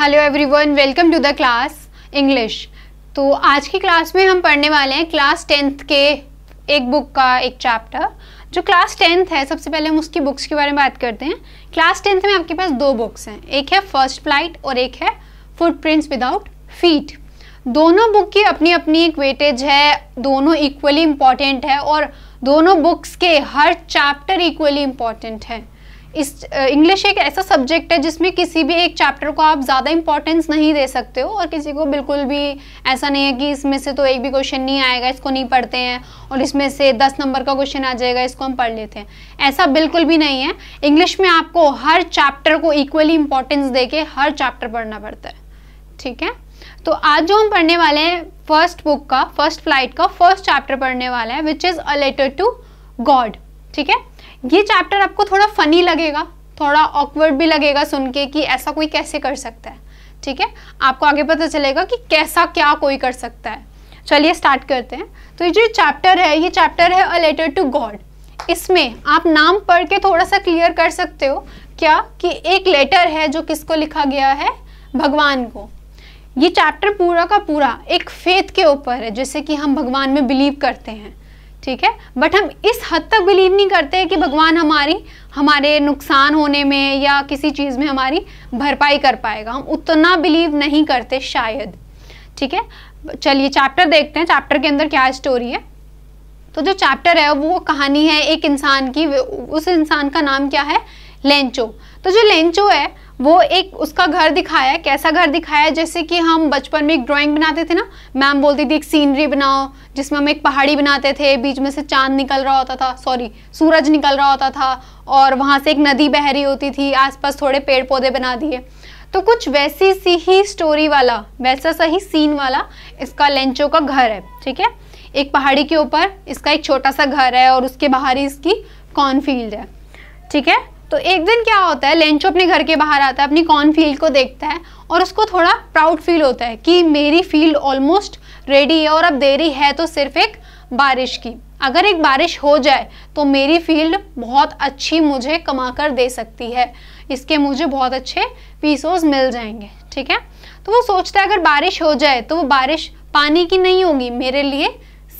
hello everyone welcome to the class English तो आज की क्लास में हम पढ़ने वाले हैं क्लास टेंथ के एक बुक का एक चैप्टर जो क्लास टेंथ है सबसे पहले हम उसकी बुक्स के बारे में बात करते हैं क्लास टेंथ में आपके पास दो बुक्स हैं एक है फर्स्ट फ्लाइट और एक है फुटप्रिंट्स विदाउट फीट दोनों बुक की अपनी अपनी एक वेटेज है दोनों इक्वली इम्पॉर्टेंट है और दोनों बुक्स के हर चैप्टर इक्वली इम्पॉर्टेंट है इस इंग्लिश एक ऐसा सब्जेक्ट है जिसमें किसी भी एक चैप्टर को आप ज़्यादा इंपॉर्टेंस नहीं दे सकते हो और किसी को बिल्कुल भी ऐसा नहीं है कि इसमें से तो एक भी क्वेश्चन नहीं आएगा इसको नहीं पढ़ते हैं और इसमें से दस नंबर का क्वेश्चन आ जाएगा इसको हम पढ़ लेते हैं ऐसा बिल्कुल भी नहीं है इंग्लिश में आपको हर चैप्टर को इक्वली इंपॉर्टेंस दे के हर चैप्टर पढ़ना पड़ता है ठीक है तो आज जो हम पढ़ने वाले हैं फर्स्ट बुक का फर्स्ट फ्लाइट का फर्स्ट चैप्टर पढ़ने वाला है which is a letter to God ठीक है ये चैप्टर आपको थोड़ा फनी लगेगा थोड़ा ऑकवर्ड भी लगेगा सुन के कि ऐसा कोई कैसे कर सकता है ठीक है आपको आगे पता चलेगा कि कैसा क्या कोई कर सकता है चलिए स्टार्ट करते हैं तो ये जो चैप्टर है ये चैप्टर है अ लेटर टू गॉड इसमें आप नाम पढ़ के थोड़ा सा क्लियर कर सकते हो क्या कि एक लेटर है जो किसको लिखा गया है भगवान को ये चैप्टर पूरा का पूरा एक फेथ के ऊपर है जैसे कि हम भगवान में बिलीव करते हैं ठीक है बट हम इस हद तक बिलीव नहीं करते कि भगवान हमारी हमारे नुकसान होने में या किसी चीज़ में हमारी भरपाई कर पाएगा हम उतना बिलीव नहीं करते शायद ठीक है चलिए चैप्टर देखते हैं चैप्टर के अंदर क्या स्टोरी है तो जो चैप्टर है वो कहानी है एक इंसान की उस इंसान का नाम क्या है लेंचो तो जो लेंचो है वो एक उसका घर दिखाया है कैसा घर दिखाया है जैसे कि हम बचपन में एक ड्राइंग बनाते थे ना मैम बोलती थी एक सीनरी बनाओ जिसमें हम एक पहाड़ी बनाते थे बीच में से चांद निकल रहा होता था सॉरी सूरज निकल रहा होता था और वहाँ से एक नदी बह रही होती थी आसपास थोड़े पेड़ पौधे बना दिए तो कुछ वैसी सी ही स्टोरी वाला वैसा सा ही सीन वाला इसका लेंचो का घर है ठीक है एक पहाड़ी के ऊपर इसका एक छोटा सा घर है और उसके बाहर ही इसकी कॉर्नफील्ड है ठीक है तो एक दिन क्या होता है लेंचो अपने घर के बाहर आता है अपनी कॉर्न फील्ड को देखता है और उसको थोड़ा प्राउड फील होता है कि मेरी फील्ड ऑलमोस्ट रेडी है और अब देरी है तो सिर्फ एक बारिश की अगर एक बारिश हो जाए तो मेरी फील्ड बहुत अच्छी मुझे कमा कर दे सकती है इसके मुझे बहुत अच्छे पीसोज मिल जाएंगे ठीक है तो वो सोचता है अगर बारिश हो जाए तो वो बारिश पानी की नहीं होगी मेरे लिए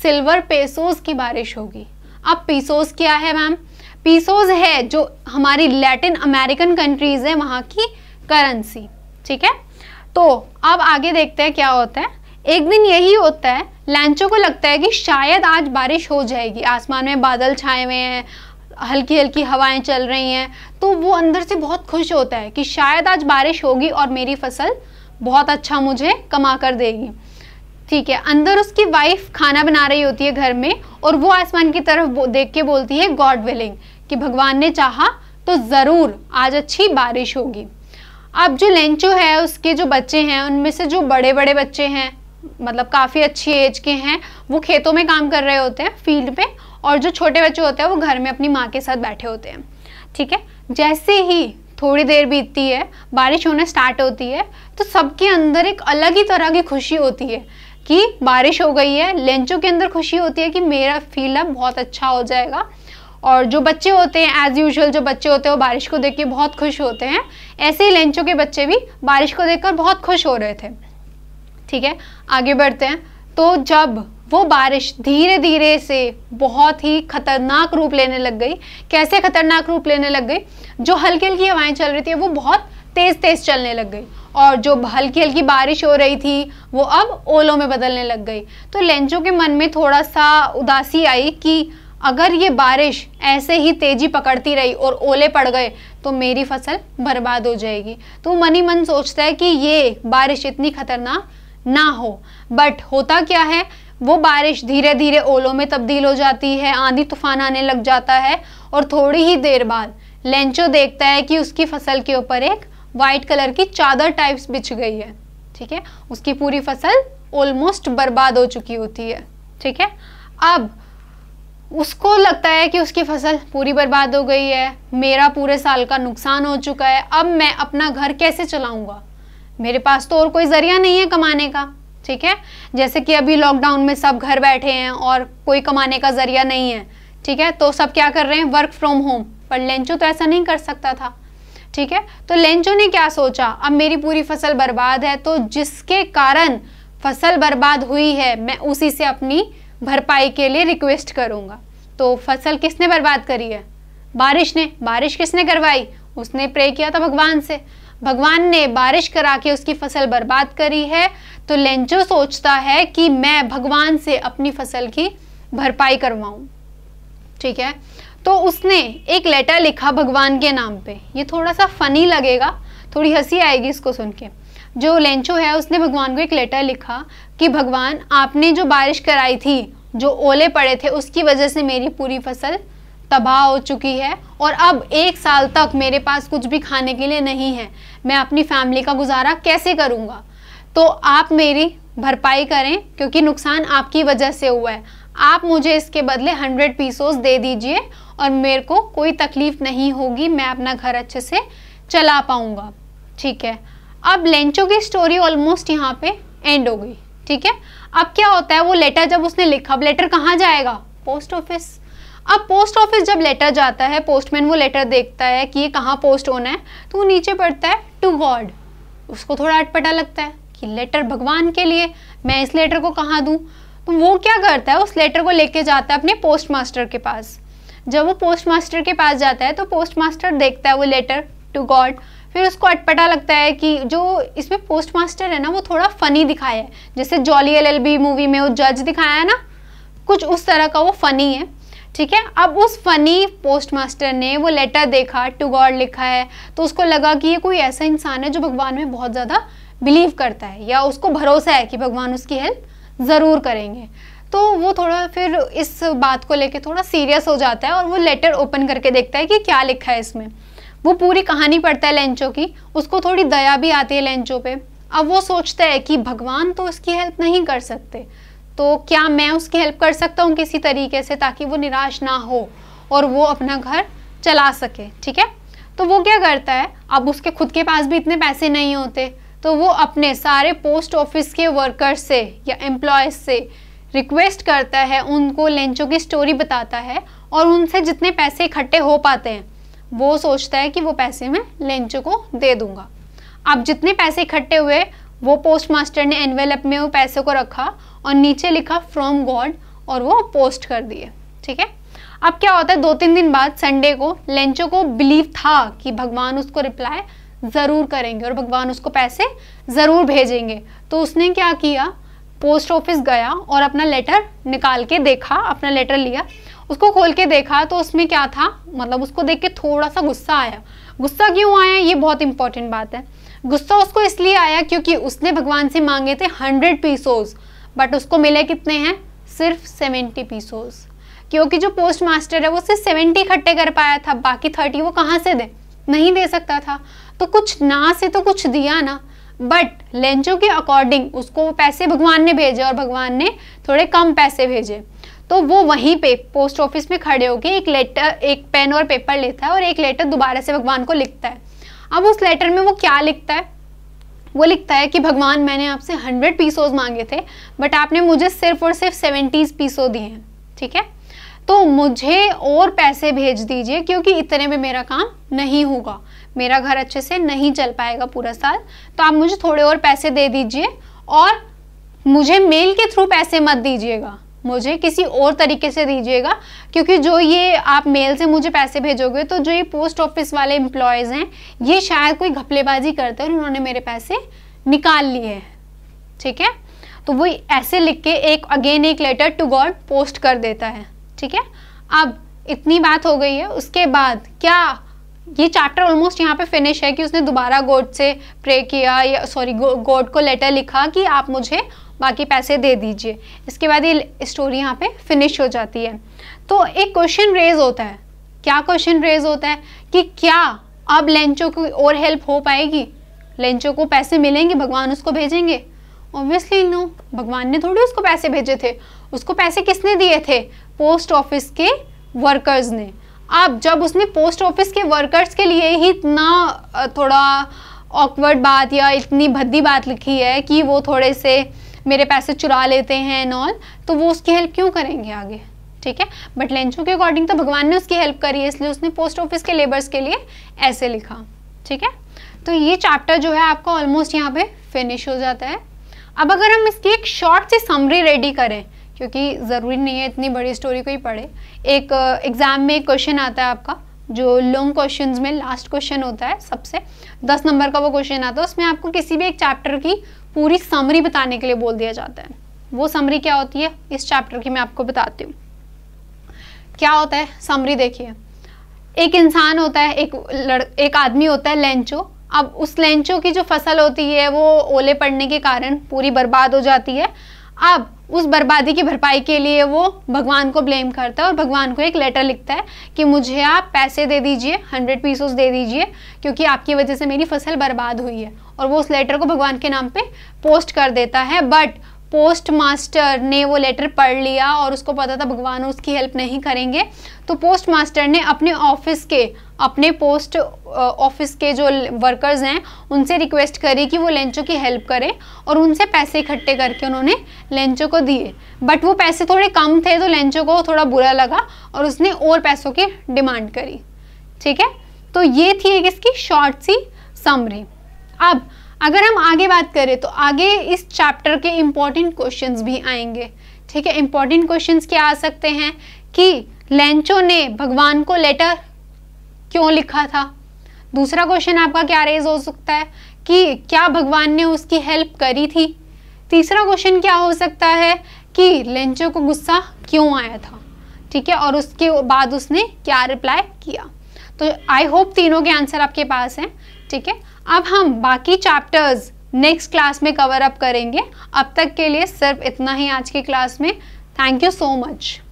सिल्वर पेसोज की बारिश होगी अब पीसोज क्या है मैम पीसोज है जो हमारी लैटिन अमेरिकन कंट्रीज है वहाँ की करेंसी ठीक है तो अब आगे देखते हैं क्या होता है एक दिन यही होता है लैंचो को लगता है कि शायद आज बारिश हो जाएगी आसमान में बादल छाए हुए हैं हल्की हल्की हवाएं चल रही हैं तो वो अंदर से बहुत खुश होता है कि शायद आज बारिश होगी और मेरी फसल बहुत अच्छा मुझे कमा कर देगी ठीक है अंदर उसकी वाइफ खाना बना रही होती है घर में और वो आसमान की तरफ देख के बोलती है गॉड विलिंग कि भगवान ने चाहा तो ज़रूर आज अच्छी बारिश होगी अब जो लेंचो है उसके जो बच्चे हैं उनमें से जो बड़े बड़े बच्चे हैं मतलब काफ़ी अच्छी एज के हैं वो खेतों में काम कर रहे होते हैं फील्ड पे और जो छोटे बच्चे होते हैं वो घर में अपनी माँ के साथ बैठे होते हैं ठीक है जैसे ही थोड़ी देर बीतती है बारिश होना स्टार्ट होती है तो सबके अंदर एक अलग ही तरह की खुशी होती है कि बारिश हो गई है लेंचों के अंदर खुशी होती है कि मेरा फील्ड अब बहुत अच्छा हो जाएगा और जो बच्चे होते हैं एज यूजल जो बच्चे होते हैं वो बारिश को देख के बहुत खुश होते हैं ऐसे ही लेंचों के बच्चे भी बारिश को देखकर बहुत खुश हो रहे थे ठीक है आगे बढ़ते हैं तो जब वो बारिश धीरे धीरे से बहुत ही खतरनाक रूप लेने लग गई कैसे खतरनाक रूप लेने लग गई जो हल्की हल्की हवाएं चल रही थी वो बहुत तेज़ तेज़ चलने लग गई और जो हल्की हल्की बारिश हो रही थी वो अब ओलों में बदलने लग गई तो लेंचो के मन में थोड़ा सा उदासी आई कि अगर ये बारिश ऐसे ही तेज़ी पकड़ती रही और ओले पड़ गए तो मेरी फसल बर्बाद हो जाएगी तो मन ही मन सोचता है कि ये बारिश इतनी खतरनाक ना हो बट होता क्या है वो बारिश धीरे धीरे ओलों में तब्दील हो जाती है आंधी तूफान आने लग जाता है और थोड़ी ही देर बाद लेंचो देखता है कि उसकी फसल के ऊपर एक वाइट कलर की चादर टाइप्स बिछ गई है ठीक है उसकी पूरी फसल ऑलमोस्ट बर्बाद हो चुकी होती है ठीक है अब उसको लगता है कि उसकी फसल पूरी बर्बाद हो गई है मेरा पूरे साल का नुकसान हो चुका है अब मैं अपना घर कैसे चलाऊंगा मेरे पास तो और कोई ज़रिया नहीं है कमाने का ठीक है जैसे कि अभी लॉकडाउन में सब घर बैठे हैं और कोई कमाने का ज़रिया नहीं है ठीक है तो सब क्या कर रहे हैं वर्क फ्रॉम होम पर लेंचो तो ऐसा नहीं कर सकता था ठीक है तो लेंचो ने क्या सोचा अब मेरी पूरी फसल बर्बाद है तो जिसके कारण फसल बर्बाद हुई है मैं उसी से अपनी भरपाई के लिए रिक्वेस्ट करूंगा तो फसल किसने बर्बाद करी है बारिश ने बारिश किसने करवाई उसने प्रे किया था भगवान से भगवान ने बारिश करा के उसकी फसल बर्बाद करी है तो लेंचो सोचता है कि मैं भगवान से अपनी फसल की भरपाई करवाऊँ ठीक है तो उसने एक लेटर लिखा भगवान के नाम पे ये थोड़ा सा फनी लगेगा थोड़ी हंसी आएगी इसको सुन के जो लेंचो है उसने भगवान को एक लेटर लिखा कि भगवान आपने जो बारिश कराई थी जो ओले पड़े थे उसकी वजह से मेरी पूरी फसल तबाह हो चुकी है और अब एक साल तक मेरे पास कुछ भी खाने के लिए नहीं है मैं अपनी फैमिली का गुजारा कैसे करूँगा तो आप मेरी भरपाई करें क्योंकि नुकसान आपकी वजह से हुआ है आप मुझे इसके बदले हंड्रेड पीसोस दे दीजिए और मेरे को कोई तकलीफ नहीं होगी मैं अपना घर अच्छे से चला पाऊंगा ठीक है अब लेंचो की स्टोरी ऑलमोस्ट यहाँ पे एंड हो गई ठीक है अब क्या होता है वो लेटर जब उसने लिखा अब लेटर कहाँ जाएगा पोस्ट ऑफिस अब पोस्ट ऑफिस जब लेटर जाता है पोस्टमैन वो लेटर देखता है कि ये कहाँ पोस्ट होना है तो वो नीचे पड़ता है टू गॉड उसको थोड़ा अटपटा लगता है कि लेटर भगवान के लिए मैं इस लेटर को कहाँ दूँ तो वो क्या करता है उस लेटर को लेके जाता है अपने पोस्ट मास्टर के पास जब वो पोस्ट मास्टर के पास जाता है तो पोस्ट मास्टर देखता है वो लेटर टू गॉड फिर उसको अटपटा लगता है कि जो इसमें पोस्ट मास्टर है ना वो थोड़ा फनी दिखाया है जैसे जॉली एलएलबी मूवी में वो जज दिखाया है ना कुछ उस तरह का वो फनी है ठीक है अब उस फनी पोस्ट मास्टर ने वो लेटर देखा टू गॉड लिखा है तो उसको लगा कि ये कोई ऐसा इंसान है जो भगवान में बहुत ज़्यादा बिलीव करता है या उसको भरोसा है कि भगवान उसकी हेल्प ज़रूर करेंगे तो वो थोड़ा फिर इस बात को लेके थोड़ा सीरियस हो जाता है और वो लेटर ओपन करके देखता है कि क्या लिखा है इसमें वो पूरी कहानी पढ़ता है लेंचो की उसको थोड़ी दया भी आती है लेंचो पे अब वो सोचता है कि भगवान तो उसकी हेल्प नहीं कर सकते तो क्या मैं उसकी हेल्प कर सकता हूँ किसी तरीके से ताकि वो निराश ना हो और वो अपना घर चला सके ठीक है तो वो क्या करता है अब उसके खुद के पास भी इतने पैसे नहीं होते तो वो अपने सारे पोस्ट ऑफिस के वर्कर्स से या एम्प्लॉयज़ से रिक्वेस्ट करता है उनको लेंचो की स्टोरी बताता है और उनसे जितने पैसे इकट्ठे हो पाते हैं वो सोचता है कि वो पैसे मैं लेंचो को दे दूंगा अब जितने पैसे इकट्ठे हुए वो पोस्ट मास्टर ने एनवेलप में वो पैसे को रखा और नीचे लिखा फ्रॉम गॉड और वो पोस्ट कर दिए ठीक है अब क्या होता है दो तीन दिन बाद संडे को लेंचो को बिलीव था कि भगवान उसको रिप्लाई ज़रूर करेंगे और भगवान उसको पैसे ज़रूर भेजेंगे तो उसने क्या किया पोस्ट ऑफिस गया और अपना लेटर निकाल के देखा अपना लेटर लिया उसको खोल के देखा तो उसमें क्या था मतलब उसको देख के थोड़ा सा गुस्सा आया गुस्सा क्यों आया ये बहुत इंपॉर्टेंट बात है गुस्सा उसको इसलिए आया क्योंकि उसने भगवान से मांगे थे हंड्रेड पीसोज बट उसको मिले कितने हैं सिर्फ सेवेंटी पीसोज क्योंकि जो पोस्ट मास्टर है वो सिर्फ सेवेंटी इकट्ठे कर पाया था बाकी थर्टी वो कहाँ से दे नहीं दे सकता था तो कुछ ना से तो कुछ दिया ना बट लेंचो के अकॉर्डिंग उसको पैसे भगवान ने भेजे और भगवान ने थोड़े कम पैसे भेजे तो वो वहीं पे पोस्ट ऑफिस में खड़े होके एक लेटर एक पेन और पेपर लेता है और एक लेटर दोबारा से भगवान को लिखता है अब उस लेटर में वो क्या लिखता है वो लिखता है कि भगवान मैंने आपसे हंड्रेड पीसोज मांगे थे बट आपने मुझे सिर्फ और सिर्फ सेवेंटीज पीसो दिए हैं ठीक है तो मुझे और पैसे भेज दीजिए क्योंकि इतने में मेरा काम नहीं होगा मेरा घर अच्छे से नहीं चल पाएगा पूरा साल तो आप मुझे थोड़े और पैसे दे दीजिए और मुझे मेल के थ्रू पैसे मत दीजिएगा मुझे किसी और तरीके से दीजिएगा क्योंकि जो ये आप मेल से मुझे पैसे भेजोगे तो जो ये पोस्ट ऑफिस वाले एम्प्लॉयज़ हैं ये शायद कोई घपलेबाजी करते हैं उन्होंने मेरे पैसे निकाल लिए हैं ठीक है तो वो ऐसे लिख के एक अगेन एक लेटर टू गॉड पोस्ट कर देता है ठीक है अब इतनी बात हो गई है उसके बाद क्या ये चैप्टर ऑलमोस्ट यहाँ पे फिनिश है कि उसने दोबारा गॉड से प्रे किया या सॉरी गॉड को लेटर लिखा कि आप मुझे बाकी पैसे दे दीजिए इसके बाद ये स्टोरी यहाँ पे फिनिश हो जाती है तो एक क्वेश्चन रेज होता है क्या क्वेश्चन रेज होता है कि क्या अब लेंचो की और हेल्प हो पाएगी लेंचो को पैसे मिलेंगे भगवान उसको भेजेंगे ऑब्वियसली नो भगवान ने थोड़ी उसको पैसे भेजे थे उसको पैसे किसने दिए थे पोस्ट ऑफिस के वर्कर्स ने आप जब उसने पोस्ट ऑफिस के वर्कर्स के लिए ही इतना थोड़ा ऑकवर्ड बात या इतनी भद्दी बात लिखी है कि वो थोड़े से मेरे पैसे चुरा लेते हैं एंड ऑल तो वो उसकी हेल्प क्यों करेंगे आगे ठीक है बट लेंचो के अकॉर्डिंग तो भगवान ने उसकी हेल्प करी है इसलिए उसने पोस्ट ऑफिस के लेबर्स के लिए ऐसे लिखा ठीक है तो ये चैप्टर जो है आपका ऑलमोस्ट यहाँ पे फिनिश हो जाता है अब अगर हम इसकी एक शॉर्ट सी समरी रेडी करें क्योंकि ज़रूरी नहीं है इतनी बड़ी स्टोरी को ही पढ़े एक एग्ज़ाम में एक क्वेश्चन आता है आपका जो लॉन्ग क्वेश्चन में लास्ट क्वेश्चन होता है सबसे दस नंबर का वो क्वेश्चन आता है उसमें आपको किसी भी एक चैप्टर की पूरी समरी बताने के लिए बोल दिया जाता है वो समरी क्या होती है इस चैप्टर की मैं आपको बताती हूँ क्या होता है समरी देखिए एक इंसान होता है एक लड़ एक आदमी होता है लेंचो अब उस लेंचो की जो फसल होती है वो ओले पड़ने के कारण पूरी बर्बाद हो जाती है अब उस बर्बादी की भरपाई के लिए वो भगवान को ब्लेम करता है और भगवान को एक लेटर लिखता है कि मुझे आप पैसे दे दीजिए हंड्रेड पीसोस दे दीजिए क्योंकि आपकी वजह से मेरी फसल बर्बाद हुई है और वो उस लेटर को भगवान के नाम पे पोस्ट कर देता है बट पोस्ट मास्टर ने वो लेटर पढ़ लिया और उसको पता था भगवान उसकी हेल्प नहीं करेंगे तो पोस्ट मास्टर ने अपने ऑफिस के अपने पोस्ट ऑफिस के जो वर्कर्स हैं उनसे रिक्वेस्ट करी कि वो लेंचो की हेल्प करें और उनसे पैसे इकट्ठे करके उन्होंने लेंचो को दिए बट वो पैसे थोड़े कम थे तो लेंचो को थोड़ा बुरा लगा और उसने और पैसों की डिमांड करी ठीक है तो ये थी एक इसकी शॉर्ट सी समरी अब अगर हम आगे बात करें तो आगे इस चैप्टर के इम्पॉर्टेंट क्वेश्चंस भी आएंगे ठीक है इम्पॉर्टेंट क्वेश्चंस क्या आ सकते हैं कि लेंचो ने भगवान को लेटर क्यों लिखा था दूसरा क्वेश्चन आपका क्या रेज हो सकता है कि क्या भगवान ने उसकी हेल्प करी थी तीसरा क्वेश्चन क्या हो सकता है कि लेंचो को गुस्सा क्यों आया था ठीक है और उसके बाद उसने क्या रिप्लाई किया तो आई होप तीनों के आंसर आपके पास हैं ठीक है अब हम बाकी चैप्टर्स नेक्स्ट क्लास में कवर अप करेंगे अब तक के लिए सिर्फ इतना ही आज की क्लास में थैंक यू सो मच